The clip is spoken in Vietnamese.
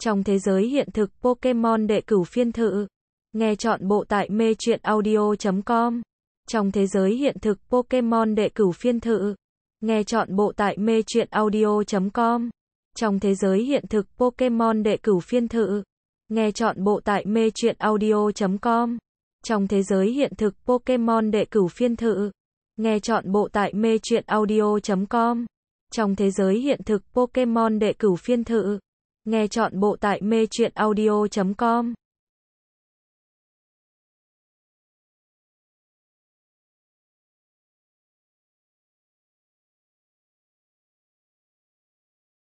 Trong thế giới hiện thực Pokemon đệ cửu phiên thự. Nghe chọn bộ tại mê truyện audio.com. Trong thế giới hiện thực Pokemon đệ cửu phiên thự. Nghe chọn bộ tại mê truyện audio.com. Trong thế giới hiện thực Pokemon đệ cửu phiên thự. Nghe chọn bộ tại mê truyện audio.com. Trong thế giới hiện thực Pokemon đệ cửu phiên thự. Nghe chọn bộ tại mê truyện audio.com. Trong thế giới hiện thực Pokemon đệ cửu phiên thự. Nghe chọn bộ tại mê chuyện audio.com